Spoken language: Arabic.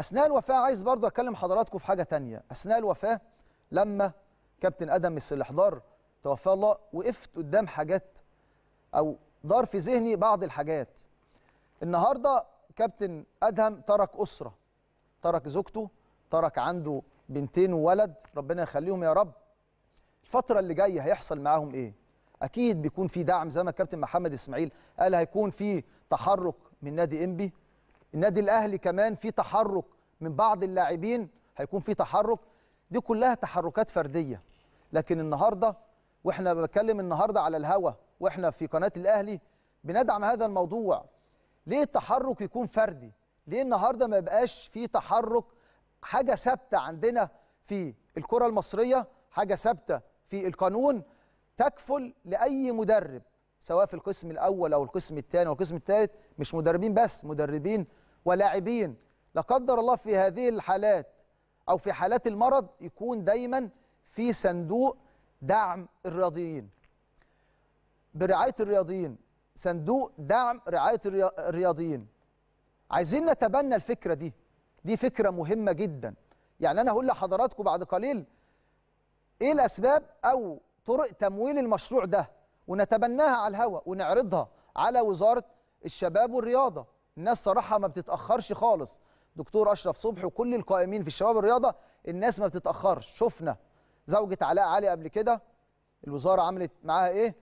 اثناء الوفاه عايز برضو اكلم حضراتكم في حاجه تانية اثناء الوفاه لما كابتن ادم السلحدار توفاه الله وقفت قدام حاجات او دار في ذهني بعض الحاجات النهارده كابتن ادهم ترك اسره ترك زوجته ترك عنده بنتين وولد ربنا يخليهم يا رب الفتره اللي جايه هيحصل معاهم ايه اكيد بيكون في دعم زي ما كابتن محمد اسماعيل قال هيكون في تحرك من نادي انبي النادي الاهلي كمان في تحرك من بعض اللاعبين هيكون في تحرك دي كلها تحركات فرديه لكن النهارده واحنا بتكلم النهارده على الهوا واحنا في قناه الاهلي بندعم هذا الموضوع ليه التحرك يكون فردي ليه النهارده ما يبقاش في تحرك حاجه ثابته عندنا في الكره المصريه حاجه ثابته في القانون تكفل لاي مدرب سواء في القسم الاول او القسم الثاني او القسم الثالث مش مدربين بس مدربين ولاعبين لا قدر الله في هذه الحالات او في حالات المرض يكون دايما في صندوق دعم الرياضيين برعايه الرياضيين صندوق دعم رعايه الرياضيين عايزين نتبنى الفكره دي دي فكره مهمه جدا يعني انا هقول لحضراتكم بعد قليل ايه الاسباب او طرق تمويل المشروع ده ونتبناها على الهواء ونعرضها على وزاره الشباب والرياضه الناس صراحه ما بتتاخرش خالص دكتور اشرف صبحي وكل القائمين في الشباب والرياضه الناس ما بتتاخرش شفنا زوجة علاء علي قبل كده الوزاره عملت معاها ايه